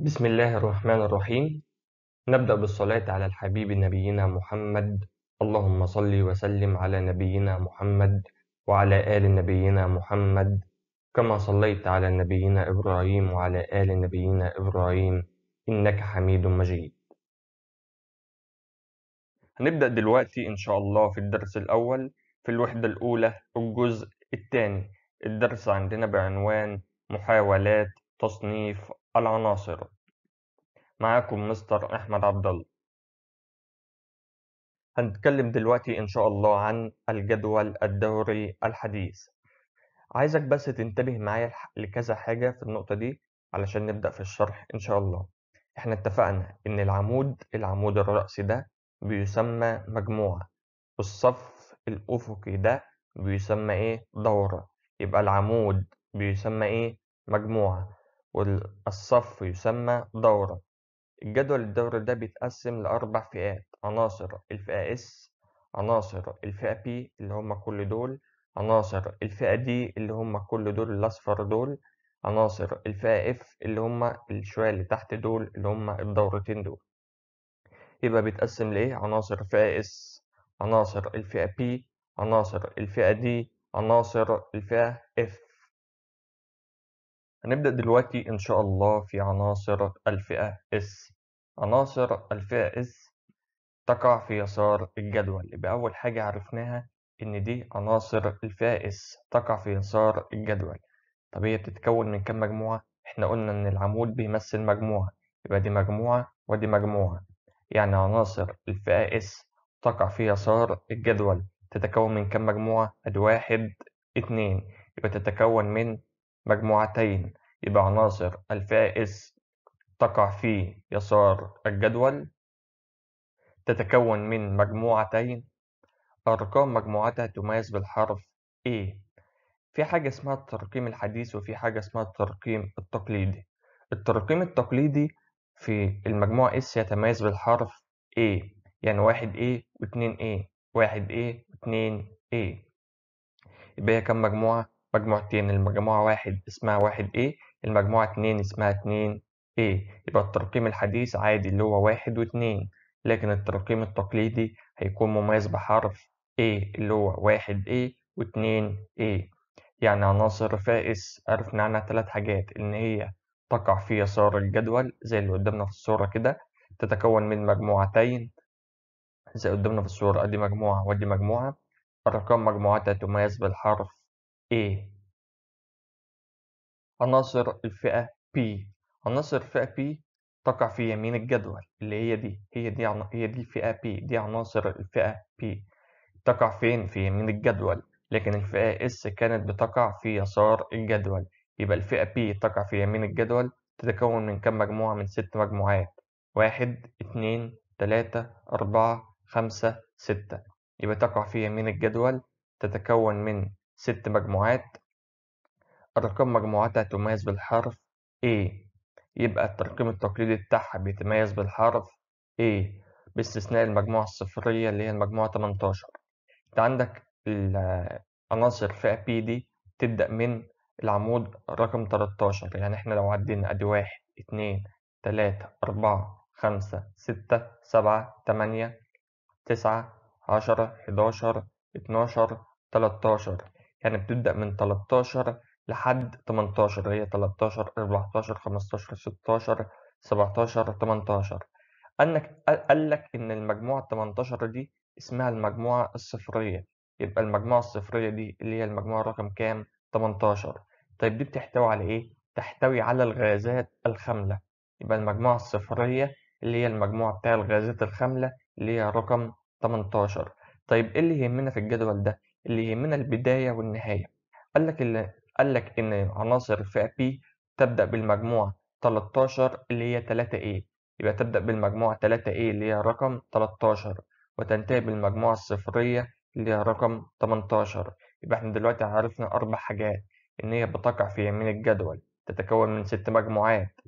بسم الله الرحمن الرحيم نبدأ بالصلاة على الحبيب نبينا محمد اللهم صل وسلم على نبينا محمد وعلى آل نبينا محمد كما صليت على نبينا إبراهيم وعلى آل نبينا إبراهيم إنك حميد مجيد هنبدأ دلوقتي إن شاء الله في الدرس الأول في الوحدة الأولى الجزء الثاني الدرس عندنا بعنوان محاولات تصنيف العناصر معاكم مستر أحمد عبد الله هنتكلم دلوقتي إن شاء الله عن الجدول الدوري الحديث عايزك بس تنتبه معايا لكذا حاجة في النقطة دي علشان نبدأ في الشرح إن شاء الله إحنا اتفقنا إن العمود العمود الرأسي ده بيسمى مجموعة والصف الأفقي ده بيسمى إيه دورة يبقى العمود بيسمى إيه مجموعة والصف يسمى دورة الجدول الدوري ده بيتقسم لأربع فئات عناصر الفئة S عناصر الفئة P اللي هم كل دول عناصر الفئة D اللي هم كل دول الأصفر دول عناصر الفئة F اللي هم الشوية اللي تحت دول اللي هم الدورتين دول يبقى بيتقسم لإيه عناصر فئة S عناصر الفئة P عناصر الفئة D عناصر الفئة F هنبدأ دلوقتي إن شاء الله في عناصر الفئة S عناصر الفئة S تقع في يسار الجدول يبقى أول حاجة عرفناها إن دي عناصر الفئة S تقع في يسار الجدول طب هي بتتكون من كم مجموعة؟ إحنا قلنا إن العمود بيمثل مجموعة يبقى دي مجموعة ودي مجموعة يعني عناصر الفئة S تقع في يسار الجدول تتكون من كم مجموعة؟ أدي واحد اتنين يبقى تتكون من مجموعتين يبقى عناصر الفئة اس تقع في يسار الجدول تتكون من مجموعتين أرقام مجموعتها تميز بالحرف A في حاجة اسمها الترقيم الحديث وفي حاجة اسمها الترقيم التقليدي الترقيم التقليدي في المجموعة S يتميز بالحرف A يعني واحد A واتنين A واحد A واتنين A يبقى هي كم مجموعة؟ مجموعتين المجموعة واحد اسمها واحد A المجموعة اتنين اسمها اتنين A يبقى الترقيم الحديث عادي اللي هو واحد واتنين لكن الترقيم التقليدي هيكون مميز بحرف A اللي هو واحد A واتنين A يعني عناصر فائس عرفنا عنها تلات حاجات إن هي تقع في يسار الجدول زي اللي قدامنا في الصورة كده تتكون من مجموعتين زي قدامنا في الصورة أدي مجموعة ودي مجموعة أرقام مجموعتها تميز بالحرف A إيه؟ عناصر الفئة P عناصر الفئة P تقع في يمين الجدول اللي هي دي هي دي عن... هي دي الفئة P دي عناصر الفئة P تقع فين في يمين الجدول لكن الفئة S كانت بتقع في يسار الجدول يبقى الفئة P تقع في يمين الجدول تتكون من كم مجموعة من ست مجموعات واحد اتنين تلاتة أربعة خمسة ستة يبقى تقع في يمين الجدول تتكون من ست مجموعات أرقام مجموعاتها تميز بالحرف A يبقى الترقيم التقليدي بتاعها بيتميز بالحرف A باستثناء المجموعة الصفرية اللي هي المجموعة 18 انت عندك العناصر فئة P دي تبدأ من العمود رقم 13 يعني احنا لو عدينا ادي واحد اتنين تلاتة أربعة خمسة ستة سبعة تمانية تسعة عشرة حداشر اتناشر 13 يعني بتبدأ من 13 لحد 18 هي 13 14 15 16 17 18 انك قال لك ان المجموعه 18 دي اسمها المجموعه الصفريه يبقى المجموعه الصفريه دي اللي هي المجموعه رقم كام 18 طيب دي بتحتوي على ايه تحتوي على الغازات الخامله يبقى المجموعه الصفريه اللي هي المجموعه بتاع الغازات الخامله اللي هي رقم 18 طيب ايه اللي يهمنا في الجدول ده اللي هي من البداية والنهاية قال لك اللي قال لك إن عناصر فئة P تبدأ بالمجموعة 13 اللي هي 3A يبقى تبدأ بالمجموعة 3A اللي هي رقم 13 وتنتهي بالمجموعة الصفرية اللي هي رقم 18 يبقى احنا دلوقتي عرفنا أربع حاجات إن هي بتقع في يمين الجدول تتكون من ست مجموعات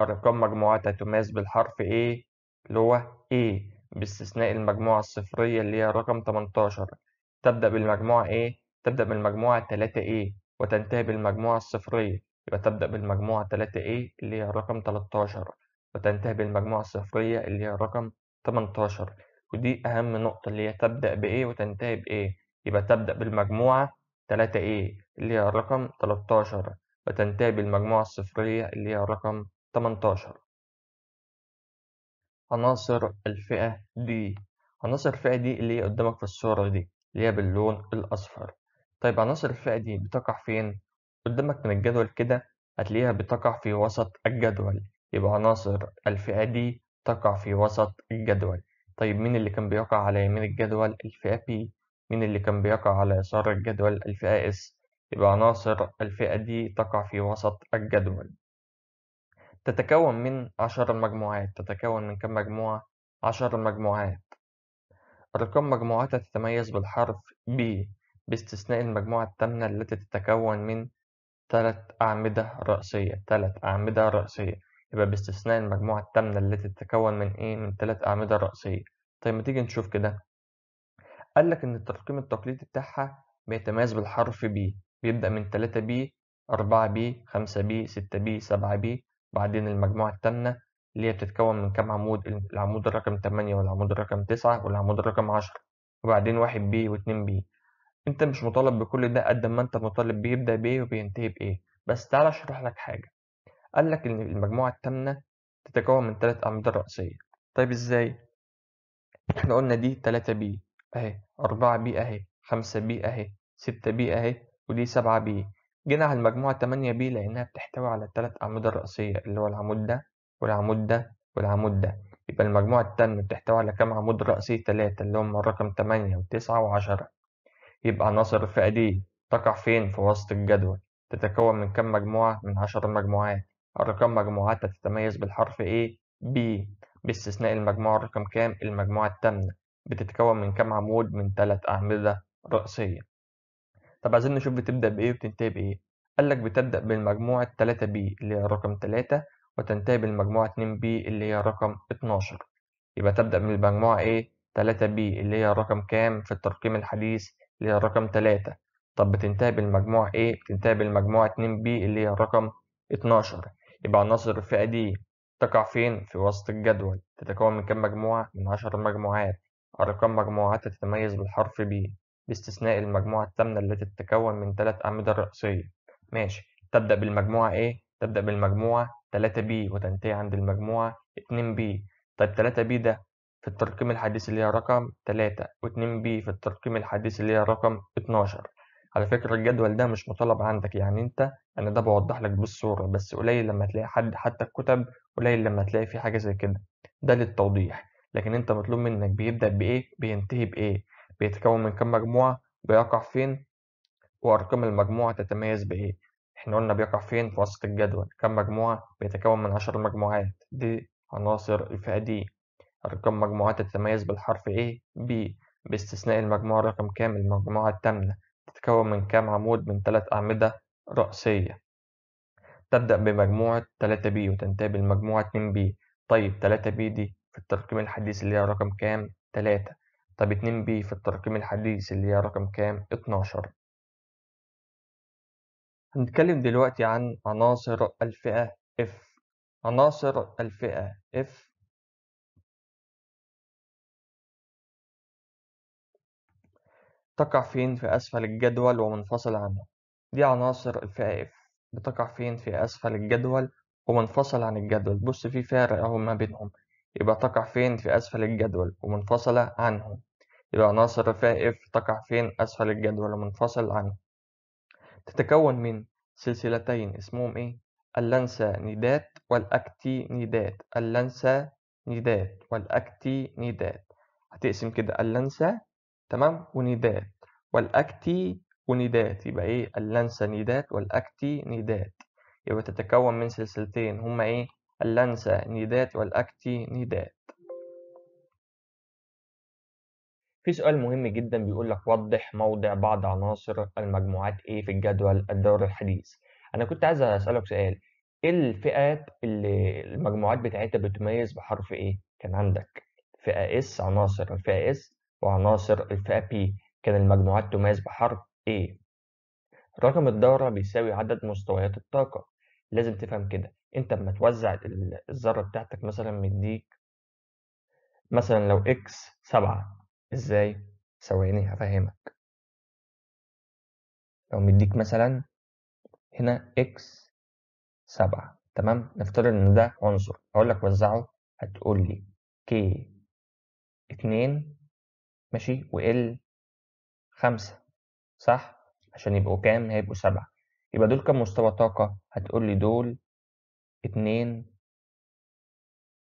أرقام مجموعاتها تماس بالحرف A اللي هو A باستثناء المجموعة الصفرية اللي هي رقم 18 تبدأ بالمجموعة إيه؟ تبدأ بالمجموعة 3A وتنتهي بالمجموعة الصفرية يبقى تبدأ بالمجموعة 3A اللي هي رقم 13 وتنتهي بالمجموعة الصفرية اللي هي رقم 18 ودي أهم نقطة اللي هي تبدأ بإيه وتنتهي بإيه يبقى تبدأ بالمجموعة 3A اللي هي رقم 13 وتنتهي بالمجموعة الصفرية اللي هي رقم 18 عناصر الفئة دي عناصر الفئة دي اللي هي قدامك في الصورة دي اللي هي باللون الأصفر طيب عناصر الفئة دي بتقع فين؟ قدامك من الجدول كده هتلاقيها بتقع في وسط الجدول يبقى عناصر الفئة دي تقع في وسط الجدول طيب مين اللي كان بيقع على يمين الجدول الفئة P مين اللي كان بيقع على يسار الجدول الفئة S يبقى عناصر الفئة دي تقع في وسط الجدول تتكون من عشر مجموعات تتكون من كم مجموعة؟ عشر مجموعات أرقام مجموعتها تتميز بالحرف B باستثناء المجموعة التامنة التي تتكون من تلات أعمدة رأسية تلات أعمدة رأسية يبقى باستثناء المجموعة التامنة التي تتكون من إيه؟ من تلات أعمدة رأسية طيب ما تيجي نشوف كده قال لك إن الترقيم التقليدي بتاعها بيتميز بالحرف B بيبدأ من تلاتة b 4 b 5 b 6 b 7 b بعدين المجموعة التامنة اللي هي بتتكون من كام عمود العمود الرقم 8 والعمود الرقم 9 والعمود الرقم 10 وبعدين واحد بي واتنين بي انت مش مطالب بكل ده قد ما انت مطالب بيبدأ بايه وبينتهي بايه بس تعالى اشرح لك حاجة قال لك ان المجموعة الثامنه تتكون من ثلاث أعمدة رئيسية طيب ازاي احنا قلنا دي 3 بي اهي 4 بي اهي 5 بي اهي 6 بي اهي ودي 7 بي جينا على المجموعة 8 بي لأنها بتحتوي على الثلاث أعمدة الرئيسية اللي هو العمود ده والعمود ده والعمود ده يبقى المجموعة التانية بتحتوي على كام عمود رأسي تلاتة اللي هم الرقم تمانية وتسعة وعشرة يبقى عناصر الفئة دي تقع فين في وسط الجدول تتكون من كام مجموعة من عشر مجموعات أرقام مجموعاتها تتميز بالحرف A B باستثناء المجموعة الرقم كام المجموعة التامنة بتتكون من كام عمود من تلات أعمدة رأسية طب عايزين نشوف بتبدأ بإيه وبتنتهي بإيه قالك بتبدأ بالمجموعة التلاتة b اللي هي رقم تلاتة وتنتهي بالمجموعة 2B اللي هي رقم 12 يبقى تبدأ من المجموعة A 3B اللي هي رقم كام في الترقيم الحديث اللي هي رقم 3 طب بتنتهي بالمجموعة A بتنتهي بالمجموعة 2B اللي هي رقم 12 يبقى عناصر الفئة دي تقع فين في وسط الجدول تتكون من كم مجموعة من 10 مجموعات أرقام مجموعات تتميز بالحرف B باستثناء المجموعة الثامنة التي تتكون من ثلاث أعمدة رئيسية ماشي تبدأ بالمجموعة A تبدأ بالمجموعة 3b وتنتهي عند المجموعة 2b طيب 3b ده في الترقيم الحديث اللي هي رقم 3 و2b في الترقيم الحديث اللي هي رقم 12 على فكرة الجدول ده مش مطالب عندك يعني انت انا ده بوضح لك بالصورة بس قليل لما تلاقي حد حتى الكتب قليل لما تلاقي في حاجة زي كده ده للتوضيح لكن انت مطلوب منك بيبدأ بايه بينتهي بايه بيتكون من كم مجموعة بيقع فين وارقام المجموعة تتميز بايه إحنا قلنا بيقع فين في وسط الجدول كم مجموعة بيتكون من عشر مجموعات دي عناصر الفئة دي أرقام مجموعات تتميز بالحرف A B باستثناء المجموعة رقم كام المجموعة التامنة تتكون من كام عمود من ثلاث أعمدة رأسية تبدأ بمجموعة 3B وتنتهي بالمجموعة 2B طيب 3B دي في الترقيم الحديث اللي هي رقم كام؟ 3 طب 2B في الترقيم الحديث اللي هي رقم كام؟ 12 هنتكلم دلوقتي عن عناصر الفئة F عناصر الفئة F تقع فين في أسفل الجدول ومنفصل عنه دي عناصر الفئة F بتقع فين في أسفل الجدول ومنفصل عن الجدول بص في فارق أهو ما بينهم يبقى تقع فين في أسفل الجدول ومنفصلة عنه يبقى عناصر الفئة F تقع فين أسفل الجدول ومنفصل عنه تتكون من سلسلتين اسمهم إيه؟ نيدات نيدات والأكتي اللانسانيدات نيدات والأكتي نيدات هتقسم كده اللانسا تمام ونيدات والأكتي ونيدات يبقى إيه نيدات والأكتي نيدات يبقى تتكون من سلسلتين هما إيه نيدات والأكتي نيدات في سؤال مهم جدا بيقول لك وضح موضع بعض عناصر المجموعات A في الجدول الدوري الحديث انا كنت عايز اسالك سؤال ايه الفئات اللي المجموعات بتاعتها بتميز بحرف ايه كان عندك فئة اس عناصر الفئة اس وعناصر الفئة بي كان المجموعات تميز بحرف ايه رقم الدورة بيساوي عدد مستويات الطاقة لازم تفهم كده انت لما توزع الذرة بتاعتك مثلا مديك مثلا لو اكس سبعة ازاي ثواني هفهمك لو مديك مثلا هنا اكس سبعة تمام نفترض ان ده عنصر اقول لك وزعه هتقول لي كي اتنين ماشي وال خمسة صح عشان يبقوا كام هيبقوا سبعة يبقى دول كم مستوى طاقة هتقول لي دول اتنين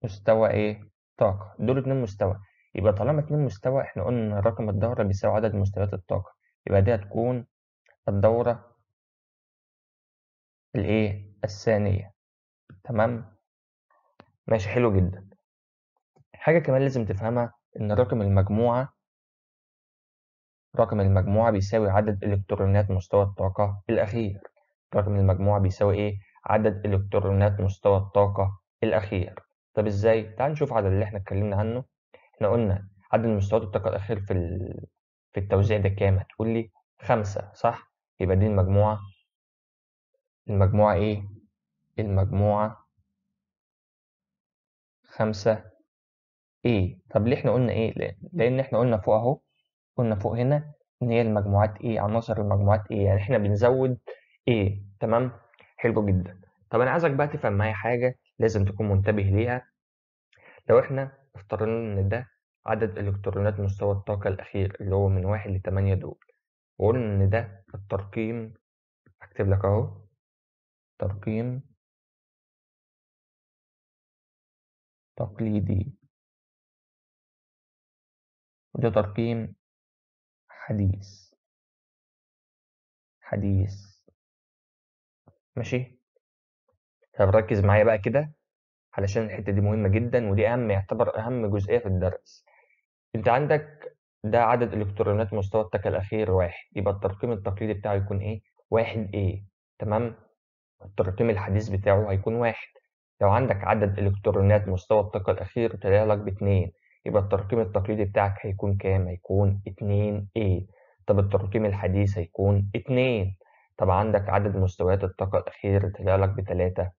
مستوى ايه طاقة دول اتنين مستوى يبقى طالما اتنين مستوى احنا قلنا إن رقم الدورة بيساوي عدد مستويات الطاقة يبقى دي هتكون الدورة الايه الثانية تمام ماشي حلو جدا حاجة كمان لازم تفهمها إن رقم المجموعة رقم المجموعة بيساوي عدد إلكترونات مستوى الطاقة الأخير رقم المجموعة بيساوي إيه؟ عدد إلكترونات مستوى الطاقة الأخير طب إزاي؟ تعال نشوف عدد اللي إحنا اتكلمنا عنه احنا قلنا عدد مستويات الطاقة الأخير في ال... في التوزيع ده كام هتقول لي خمسة صح يبقى دي المجموعة المجموعة ايه المجموعة خمسة ايه طب ليه احنا قلنا ايه لأن احنا قلنا فوق اهو قلنا فوق هنا ان هي المجموعات ايه عناصر المجموعات ايه يعني احنا بنزود ايه تمام حلو جدا طب انا عايزك بقى تفهم معايا حاجة لازم تكون منتبه ليها لو احنا افترضنا إن ده عدد إلكترونات مستوى الطاقة الأخير اللي هو من واحد لتمانية دول وقلنا إن ده الترقيم هكتب لك أهو ترقيم تقليدي وده ترقيم حديث حديث ماشي طب ركز معايا بقى كده علشان الحتة دي مهمة جدا ودي أهم يعتبر أهم جزئية في الدرس أنت عندك ده عدد إلكترونات مستوى التكة الأخير واحد يبقى الترقيم التقليدي بتاعه يكون إيه؟ واحد إيه تمام؟ الترقيم الحديث بتاعه هيكون واحد لو عندك عدد إلكترونات مستوى الطاقة الأخير طلع لك باتنين يبقى الترقيم التقليدي بتاعك هيكون كام؟ هيكون اتنين إيه؟ طب الترقيم الحديث هيكون اتنين طب عندك عدد مستويات الطاقة الأخير طلع لك بتلاتة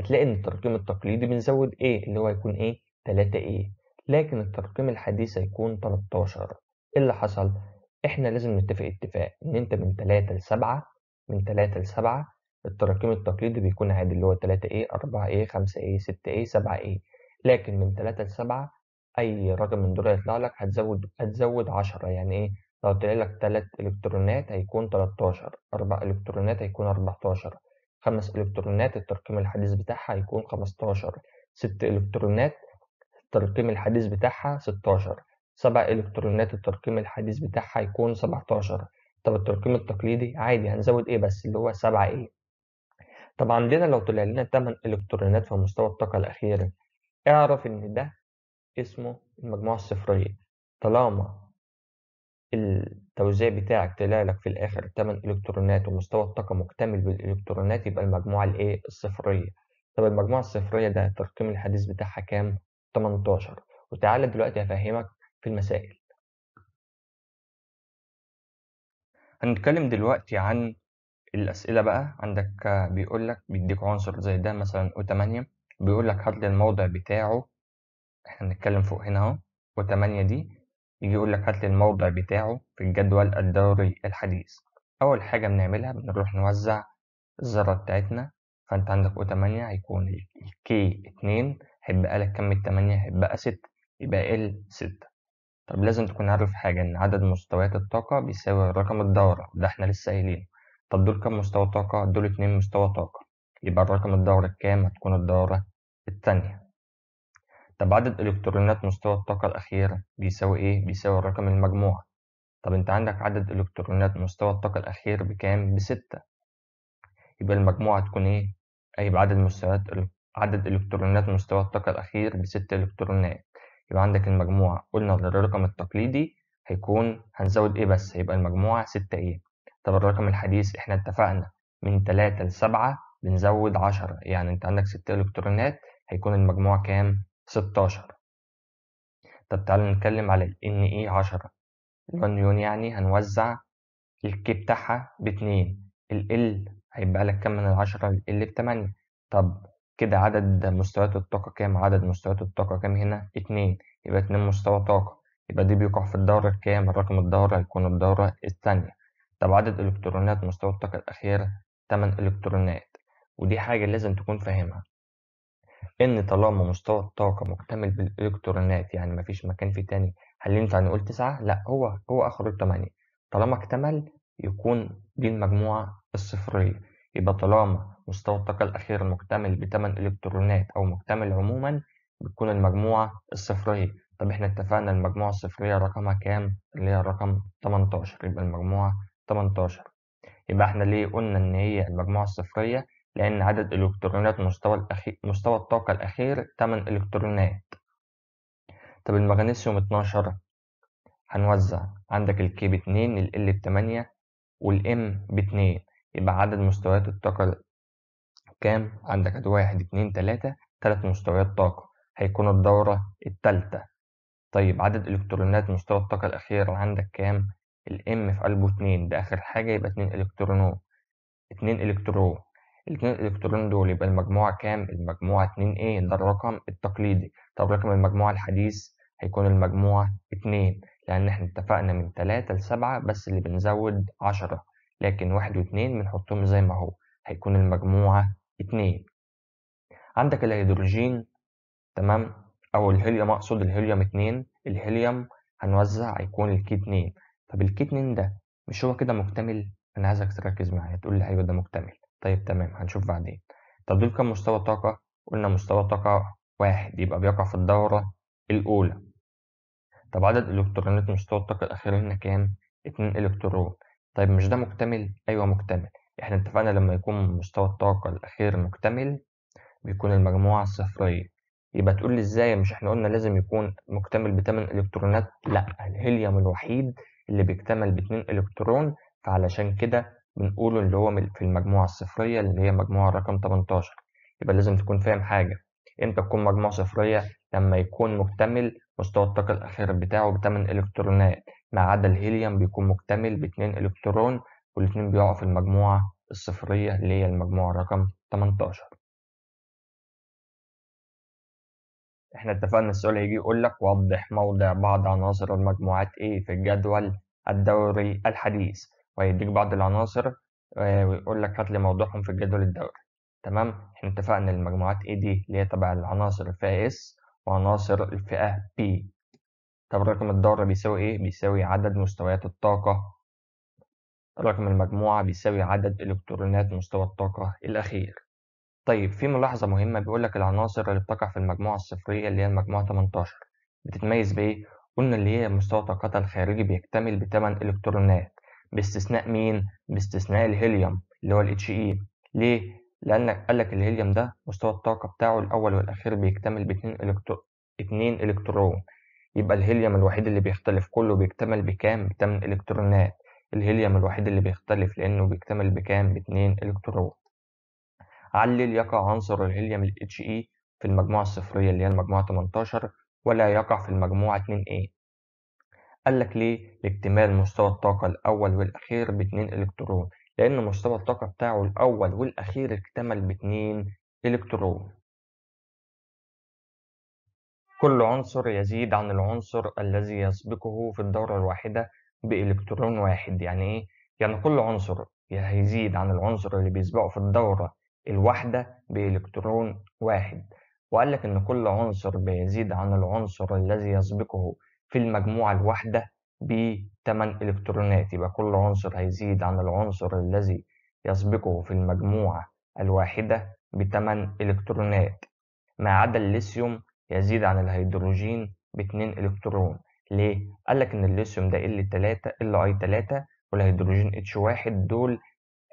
هتلاقي ان الترقيم التقليدي بنزود ايه اللي هو هيكون ايه 3 ايه لكن الترقيم الحديث هيكون 13 ايه اللي حصل احنا لازم نتفق اتفاق ان انت من 3 ل 7 من 3 ل 7 التراكم التقليدي بيكون عادي اللي هو 3 a 4 a 5 a 6 a 7 a لكن من 3 ل 7 اي رقم من دول هيطلع لك هتزود هتزود 10 يعني ايه لو طلع لك 3 الكترونات هيكون 13 4 الكترونات هيكون 14 خمس إلكترونات الترقيم الحديث بتاعها هيكون 15 ست إلكترونات الترقيم الحديث بتاعها 16 سبع إلكترونات الترقيم الحديث بتاعها هيكون 17 طب الترقيم التقليدي عادي هنزود إيه بس اللي هو 7 إيه طب عندنا لو طلع لنا 8 إلكترونات في مستوى الطاقة الأخيرة اعرف إن ده اسمه المجموعة الصفرية طالما التوزيع بتاعك طلع لك في الآخر 8 إلكترونات ومستوى الطاقة مكتمل بالإلكترونات يبقى المجموعة الإيه الصفرية طب المجموعة الصفرية ده الترقيم الحديث بتاعها كام؟ 18 وتعالى دلوقتي هفهمك في المسائل هنتكلم دلوقتي عن الأسئلة بقى عندك بيقول لك بيديك عنصر زي ده مثلا او 8 بيقول لك هات لي الموضع بتاعه احنا بنتكلم فوق هنا اهو أو 8 دي يجي يقول لك هات لي الموضع بتاعه في الجدول الدوري الحديث أول حاجة بنعملها بنروح نوزع الذرة بتاعتنا فأنت عندك O 8 هيكون K 2 هيبقى لك كم التمانية هيبقى ست يبقى L ستة طب لازم تكون عارف حاجة إن عدد مستويات الطاقة بيساوي رقم الدورة ده إحنا لسه قايلينه طب دول كام مستوى طاقة دول اتنين مستوى طاقة يبقى الرقم الدورة الكام هتكون الدورة التانية طب عدد إلكترونات مستوى الطاقة الأخيرة بيساوي إيه؟ بيساوي الرقم المجموع طب أنت عندك عدد إلكترونات مستوى الطاقة الأخير بكام؟ بستة يبقى المجموعة تكون إيه؟ أي بعدد مستويات عدد إلكترونات مستوى الطاقة الأخير بست إلكترونات يبقى عندك المجموعة قلنا للرقم التقليدي هيكون هنزود إيه بس هيبقى المجموعة ستة إيه طب الرقم الحديث إحنا اتفقنا من تلاتة لسبعة بنزود عشرة يعني أنت عندك ست إلكترونات هيكون المجموع كام؟ ستاشر طب تعالى نتكلم على ان اي عشرة الونيون يعني هنوزع الكي بتاعها باتنين ال ال هيبقى لك كام من العشرة ال بتمانية طب كده عدد مستويات الطاقة كام عدد مستويات الطاقة كام هنا اتنين يبقى اتنين مستوى طاقة يبقى دي بيقع في الدورة الكام الرقم الدورة هيكون الدورة الثانية طب عدد الكترونات مستوى الطاقة الأخيرة تمن الكترونات ودي حاجة لازم تكون فاهمها إن طالما مستوى الطاقة مكتمل بالإلكترونات يعني مفيش مكان فيه تاني هل ينفع نقول تسعة؟ لأ هو هو آخره تمانية طالما اكتمل يكون دي المجموعة الصفرية يبقى طالما مستوى الطاقة الأخير مكتمل بتمن إلكترونات أو مكتمل عموما بتكون المجموعة الصفرية طب احنا اتفقنا المجموعة الصفرية رقمها كام؟ اللي هي رقم 18 يبقى المجموعة 18 يبقى احنا ليه قلنا إن هي المجموعة الصفرية لأن عدد إلكترونات مستوى, الأخير مستوى الطاقة الأخير 8 إلكترونات طب المغنيسيوم 12 هنوزع عندك الكي باتنين ال بتمانية والام باتنين يبقى عدد مستويات الطاقة كام؟ عندك واحد اتنين تلاتة تلات مستويات طاقة هيكون الدورة التالتة طيب عدد الكترونات مستوى الطاقة الأخير عندك كام؟ الام في قلبه اتنين ده آخر حاجة يبقى اتنين الكترونات اتنين الكترون الاتنين الالكترون دول يبقى المجموعة كام؟ المجموعة 2A إيه؟ ده الرقم التقليدي طب رقم المجموعة الحديث هيكون المجموعة 2 لأن احنا اتفقنا من 3 ل 7 بس اللي بنزود 10 لكن 1 و2 بنحطهم زي ما هو هيكون المجموعة 2 عندك الهيدروجين تمام أو الهيليوم أقصد الهيليوم 2 الهيليوم هنوزع هيكون الكي 2 طب الكي 2 ده مش هو كده مكتمل؟ أنا عايزك تركز معايا تقول لي أيوه ده مكتمل طيب تمام هنشوف بعدين طب دول كام مستوى طاقة قلنا مستوى طاقة واحد يبقى بيقع في الدورة الأولى طب عدد الإلكترونات مستوى الطاقة الأخير هنا كام؟ اتنين إلكترون طيب مش ده مكتمل؟ أيوه مكتمل احنا اتفقنا لما يكون مستوى الطاقة الأخير مكتمل بيكون المجموعة صفرية يبقى تقول لي ازاي مش احنا قلنا لازم يكون مكتمل بثمان الكترونات لا الهيليوم الوحيد اللي بيكتمل باتنين الكترون فعلشان كده ونقول اللي هو في المجموعة الصفرية اللي هي مجموعة رقم 18 يبقى لازم تكون فاهم حاجة امتى تكون مجموعة صفرية لما يكون مكتمل مستوى الطاقة الأخير بتاعه بتمن إلكترونات ما عدا الهيليوم بيكون مكتمل باتنين إلكترون والاتنين بيقعوا في المجموعة الصفرية اللي هي المجموعة رقم 18 احنا اتفقنا السؤال هيجي يقول لك وضح موضع بعض عناصر المجموعات ايه في الجدول الدوري الحديث وهيديك بعض العناصر آه، ويقول لك هات لي موضوعهم في الجدول الدوري تمام احنا اتفقنا المجموعات اي دي اللي هي تبع العناصر الفئة اس وعناصر الفئة بي طب رقم الدورة بيساوي ايه؟ بيساوي عدد مستويات الطاقة رقم المجموعة بيساوي عدد إلكترونات مستوى الطاقة الأخير طيب في ملاحظة مهمة بيقول لك العناصر اللي بتقع في المجموعة الصفرية اللي هي المجموعة 18 بتتميز بإيه؟ قلنا اللي هي مستوى طاقتها الخارجي بيكتمل بتمن إلكترونات باستثناء مين؟ باستثناء الهيليوم اللي هو ال اي e. ليه؟ لأن قالك الهيليوم ده مستوى الطاقة بتاعه الأول والأخير بيكتمل باتنين إلكترو اتنين إلكترون يبقى الهيليوم الوحيد اللي بيختلف كله بيكتمل بكام؟ بتمن إلكترونات الهيليوم الوحيد اللي بيختلف لأنه بيكتمل بكام؟ باتنين إلكترون علل يقع عنصر الهيليوم ال اي e في المجموعة الصفرية اللي هي المجموعة 18 ولا يقع في المجموعة ايه قال لك ليه لاكتمال مستوى الطاقة الأول والأخير باتنين إلكترون لأن مستوى الطاقة بتاعه الأول والأخير اكتمل باتنين إلكترون كل عنصر يزيد عن العنصر الذي يسبقه في الدورة الواحدة بإلكترون واحد يعني إيه؟ يعني كل عنصر هيزيد عن العنصر اللي بيسبقه في الدورة الواحدة بإلكترون واحد وقال لك إن كل عنصر بيزيد عن العنصر الذي يسبقه في المجموعة الواحدة 8 إلكترونات يبقى كل عنصر هيزيد عن العنصر الذي يسبقه في المجموعة الواحدة 8 إلكترونات ما عدا الليثيوم يزيد عن الهيدروجين باتنين إلكترون ليه؟ قال لك إن الليثيوم ده ال 3 ال اي 3 والهيدروجين اتش 1 دول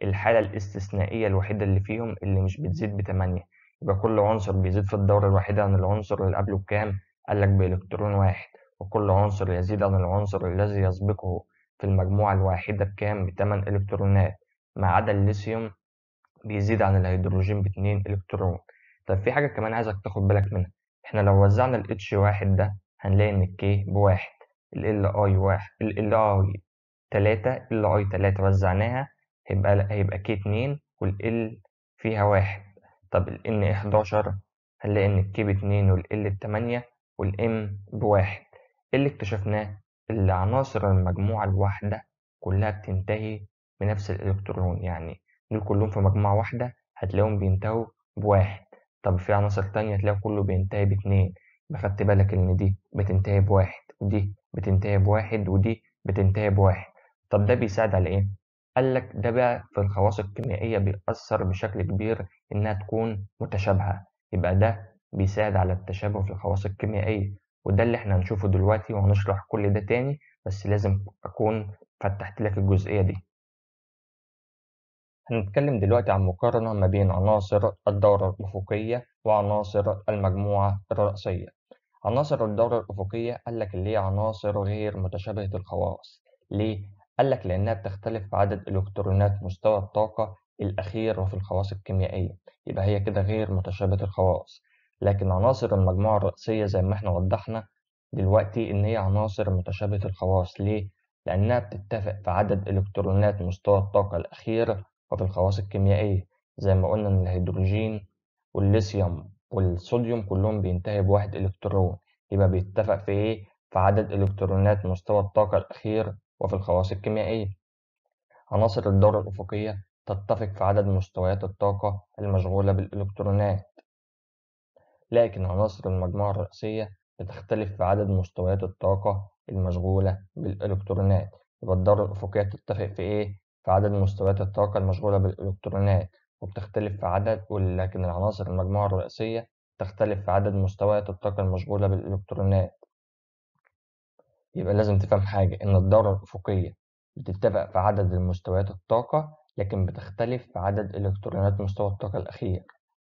الحالة الاستثنائية الوحيدة اللي فيهم اللي مش بتزيد 8 يبقى كل عنصر بيزيد في الدورة الواحدة عن العنصر اللي قبله بكام؟ قال لك بإلكترون واحد وكل عنصر يزيد عن العنصر الذي يسبقه في المجموعة الواحدة بكام بتمن إلكترونات ما عدا الليثيوم بيزيد عن الهيدروجين باتنين إلكترون طب في حاجة كمان عايزك تاخد بالك منها احنا لو وزعنا ال H واحد ده هنلاقي إن K بواحد ال I واحد ال I تلاتة ال I تلاتة وزعناها هيبقى هيبقى K اتنين وال L فيها واحد طب ال N 11 هنلاقي إن K باتنين وال L بتمانية M بواحد اللي اكتشفناه اللي عناصر المجموعة الواحدة كلها بتنتهي بنفس الإلكترون يعني دول كلهم في مجموعة واحدة هتلاقيهم بينتهوا بواحد طب في عناصر تانية تلاقي كله بينتهي باتنين يبقى خدت بالك إن دي بتنتهي بواحد ودي بتنتهي بواحد ودي بتنتهي بواحد طب ده بيساعد على إيه؟ قال لك ده بقى في الخواص الكيميائية بيأثر بشكل كبير إنها تكون متشابهة يبقى ده بيساعد على التشابه في الخواص الكيميائية وده اللي احنا هنشوفه دلوقتي وهنشرح كل ده تاني بس لازم أكون فتحت لك الجزئية دي هنتكلم دلوقتي عن مقارنة ما بين عناصر الدورة الأفقية وعناصر المجموعة الرأسية عناصر الدورة الأفقية قال لك اللي هي عناصر غير متشابهة الخواص ليه؟ قال لك لأنها بتختلف في عدد إلكترونات مستوى الطاقة الأخير وفي الخواص الكيميائية يبقى هي كده غير متشابهة الخواص لكن عناصر المجموعة الرئيسية زي ما احنا وضحنا دلوقتي إن هي عناصر متشابهة الخواص ليه؟ لأنها بتتفق في عدد إلكترونات مستوى الطاقة الأخير وفي الخواص الكيميائية زي ما قلنا إن الهيدروجين والليثيوم والصوديوم كلهم بينتهي بواحد إلكترون يبقى بيتفق في إيه؟ في عدد إلكترونات مستوى الطاقة الأخير وفي الخواص الكيميائية عناصر الدورة الأفقية تتفق في عدد مستويات الطاقة المشغولة بالإلكترونات لكن عناصر المجموعة الرئيسية بتختلف في عدد مستويات الطاقة المشغولة بالإلكترونات يبقى الدورة الأفقية بتتفق في إيه؟ في عدد مستويات الطاقة المشغولة بالإلكترونات وبتختلف في عدد ولكن العناصر المجموعة الرئيسية تختلف في عدد مستويات الطاقة المشغولة بالإلكترونات يبقى لازم تفهم حاجة إن الدورة الأفقية بتتفق في عدد المستويات الطاقة لكن بتختلف في عدد إلكترونات مستوى الطاقة الأخير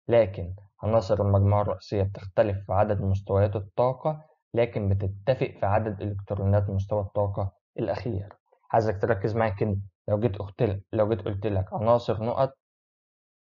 لكن عناصر المجموعة الرئيسية بتختلف في عدد مستويات الطاقة لكن بتتفق في عدد إلكترونات مستوى الطاقة الأخير عايزك تركز معايا كده لو جيت قلت لو جيت قلت لك عناصر نقط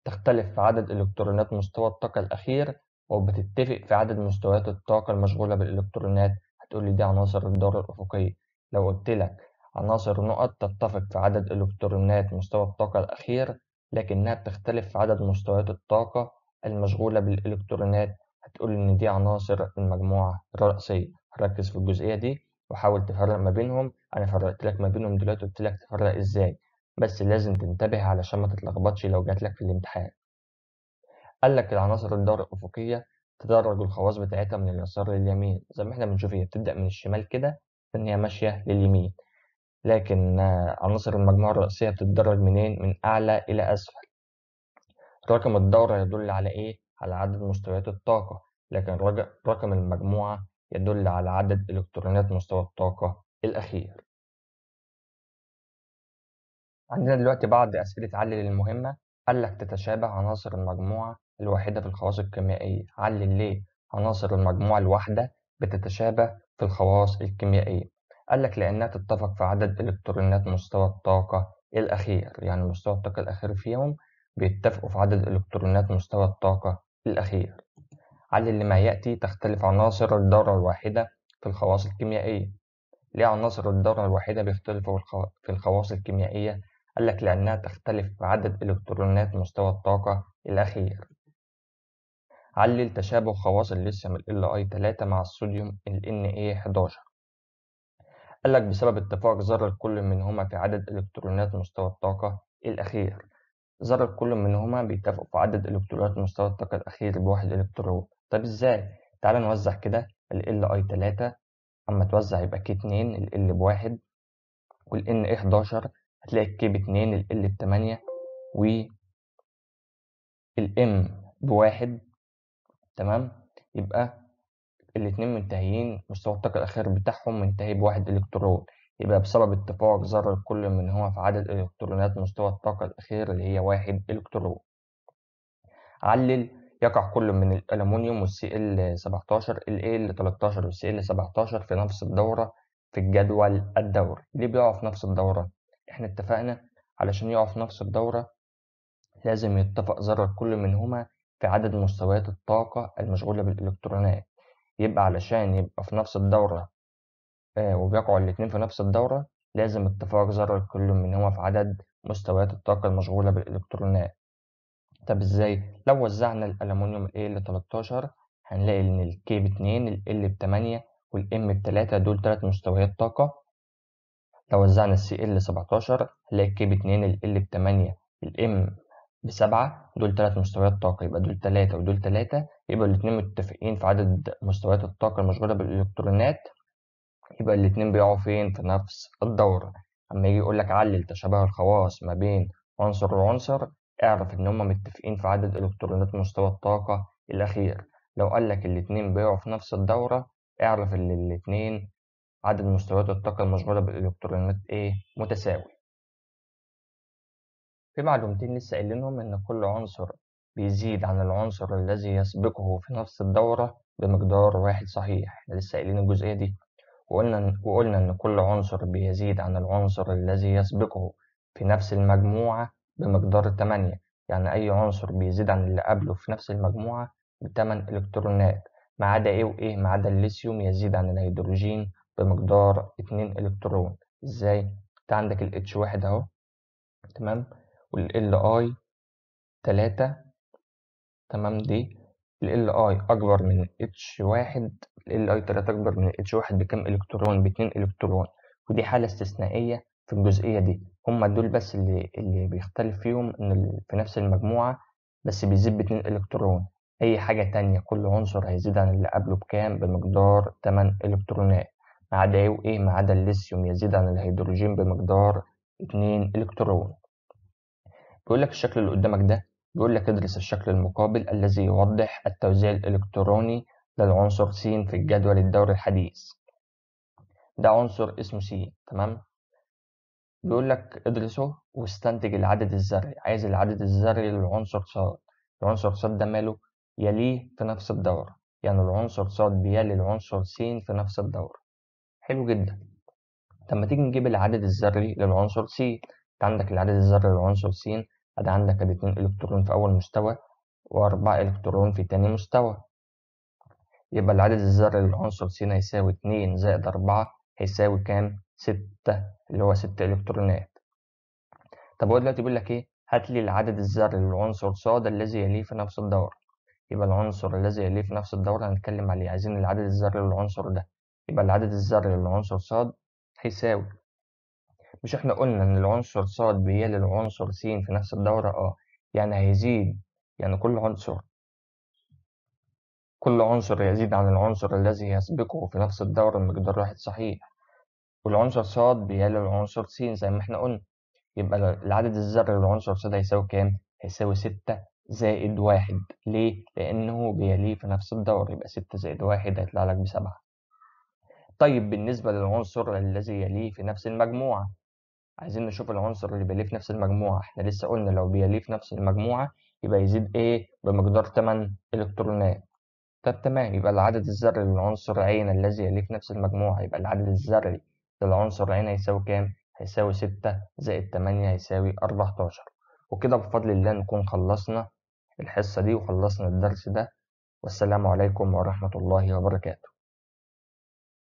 تختلف في عدد إلكترونات مستوى الطاقة الأخير وبتتفق في عدد مستويات الطاقة المشغولة بالإلكترونات هتقول لي دي عناصر الدورة الأفقية لو قلت لك عناصر نقط تتفق في عدد إلكترونات مستوى الطاقة الأخير لكنها بتختلف في عدد مستويات الطاقة المشغولة بالإلكترونات هتقول إن دي عناصر المجموعة الرئيسية ركز في الجزئية دي وحاول تفرق ما بينهم أنا فرقت لك ما بينهم دلوقتي وقلت لك تفرق إزاي بس لازم تنتبه علشان ما تتلخبطش لو جات لك في الامتحان قال لك العناصر الدار الأفقية تدرج الخواص بتاعتها من اليسار لليمين زي ما احنا بنشوف هي بتبدأ من الشمال كده فإن هي ماشية لليمين لكن آه، عناصر المجموعة الرئيسية بتتدرج منين؟ من أعلى إلى أسفل رقم الدورة يدل على إيه؟ على عدد مستويات الطاقة لكن رقم المجموعة يدل على عدد إلكترونات مستوى الطاقة الأخير عندنا دلوقتي بعض أسئلة علل المهمة قال لك تتشابه عناصر المجموعة الواحدة في الخواص الكيميائية علل ليه عناصر المجموعة الواحدة بتتشابه في الخواص الكيميائية قال لك لأنها تتفق في عدد إلكترونات مستوى الطاقة الأخير يعني مستوى الطاقة الأخير فيهم بيتفقوا في عدد إلكترونات مستوى الطاقة الأخير علل لما يأتي تختلف عناصر الدورة الواحدة في الخواص الكيميائية ليه عناصر الدورة الواحدة بيختلفوا في الخواص الكيميائية قال لك لأنها تختلف في عدد إلكترونات مستوى الطاقة الأخير علل تشابه خواص الليثيوم ال اي 3 مع الصوديوم ال ان اي 11 قال لك بسبب اتفاق ذرة كل منهما في عدد إلكترونات مستوى الطاقة الأخير ذرة كل منهما بيتفقوا في عدد إلكترونات مستوى الطاقة الأخير بواحد إلكترون طب إزاي؟ تعال نوزع كده ال L اي 3 أما توزع يبقى كي 2 ال L بواحد وال N 11 هتلاقي كي ب 2 ال L 8 و ال M بواحد تمام يبقى الاتنين منتهيين مستوى الطاقة الأخير بتاعهم منتهي بواحد إلكترون يبقى بسبب اتفاق ذرة كل منهما في عدد الإلكترونات مستوى الطاقة الأخير اللي هي واحد إلكترون علل يقع كل من الألمونيوم والسي ال 17 ال ال إيه 13 والسي ال 17 في نفس الدورة في الجدول الدوري ليه بيقعوا في نفس الدورة؟ احنا اتفقنا علشان يقعوا في نفس الدورة لازم يتفق ذرة كل منهما في عدد مستويات الطاقة المشغولة بالإلكترونات يبقى علشان يبقى في نفس الدورة آه، وبيقعوا الاتنين في نفس الدورة لازم اتفاق ذرة كل منهما في عدد مستويات الطاقة المشغولة بالإلكترونات طب ازاي؟ لو وزعنا الألمونيوم ال A ل 13 هنلاقي إن ال K 2 ال L 8 وال M 3 دول تلات مستويات طاقة لو وزعنا ال CL 17 هنلاقي ال K 2 ال L 8 ال M بسبعة دول تلات مستويات طاقة يبقى دول تلاتة ودول تلاتة يبقى الاتنين متفقين في عدد مستويات الطاقة المشغولة بالإلكترونات يبقى الاتنين بيقعوا فين في نفس الدورة أما يجي يقول لك علل تشابه الخواص ما بين عنصر وعنصر اعرف إن هما متفقين في عدد إلكترونات مستوى الطاقة الأخير لو قال لك الاتنين بيقعوا في نفس الدورة اعرف إن الاتنين عدد مستويات الطاقة المشغولة بالإلكترونات إيه متساوي في معلومتين لسه قايلينهم إن كل عنصر بيزيد عن العنصر الذي يسبقه في نفس الدورة بمقدار واحد صحيح احنا لسه قايلين الجزئية دي وقلنا وقلنا إن كل عنصر بيزيد عن العنصر الذي يسبقه في نفس المجموعة بمقدار 8 يعني أي عنصر بيزيد عن اللي قبله في نفس المجموعة بتمن إلكترونات ما عدا إيه وإيه ما عدا الليثيوم يزيد عن الهيدروجين بمقدار 2 إلكترون إزاي؟ أنت عندك الاتش واحد أهو تمام وال LI تلاتة تمام دي ال LI أكبر من H واحد ال LI تلاتة أكبر من H واحد بكام إلكترون باتنين إلكترون ودي حالة استثنائية في الجزئية دي هما دول بس اللي, اللي بيختلف فيهم إن في نفس المجموعة بس بيزيد باتنين إلكترون أي حاجة تانية كل عنصر هيزيد عن اللي قبله بكام بمقدار تمن إلكترونات ما عدا إيه ما عدا الليثيوم يزيد عن الهيدروجين بمقدار اتنين إلكترون بيقول لك الشكل اللي قدامك ده بيقول لك ادرس الشكل المقابل الذي يوضح التوزيع الإلكتروني للعنصر س في الجدول الدوري الحديث ده عنصر اسمه س تمام بيقول لك ادرسه واستنتج العدد الذري عايز العدد الذري للعنصر ص العنصر ص ده ماله يليه في نفس الدورة يعني العنصر ص بيلي العنصر س في نفس الدورة حلو جدا طب ما تيجي نجيب العدد الذري للعنصر س انت عندك العدد الذري للعنصر س أدي عندك أدي اتنين إلكترون في أول مستوى وأربعة إلكترون في تاني مستوى يبقى العدد الذري للعنصر سينا يساوي اتنين زائد أربعة هيساوي كام؟ ستة اللي هو ست إلكترونات طب هو دلوقتي بيقول لك إيه؟ هات لي العدد الذري للعنصر ص الذي يليه في نفس الدورة يبقى العنصر الذي يليه في نفس الدورة هنتكلم عليه عايزين العدد الذري للعنصر ده يبقى العدد الذري للعنصر ص هيساوي مش احنا قلنا ان العنصر ص بيلي العنصر س في نفس الدورة اه يعني هيزيد يعني كل عنصر كل عنصر يزيد عن العنصر الذي يسبقه في نفس الدورة مقدار واحد صحيح والعنصر ص بيلي العنصر س زي ما احنا قلنا يبقى العدد الذري للعنصر ص هيساوي كام؟ هيساوي ستة زائد واحد ليه؟ لأنه بيليه في نفس الدور يبقى ستة زائد واحد هيطلع لك بسبعة طيب بالنسبة للعنصر الذي يليه في نفس المجموعة عايزين نشوف العنصر اللي بيليه في نفس المجموعة احنا لسه قلنا لو بيليه في نفس المجموعة يبقى يزيد ايه بمقدار 8 الكترونات طب تمام يبقى العدد الذري للعنصر عين الذي يليه في نفس المجموعة يبقى العدد الذري للعنصر عين هيساوي كام؟ هيساوي 6 زائد 8 هيساوي 14 وكده بفضل الله نكون خلصنا الحصة دي وخلصنا الدرس ده والسلام عليكم ورحمة الله وبركاته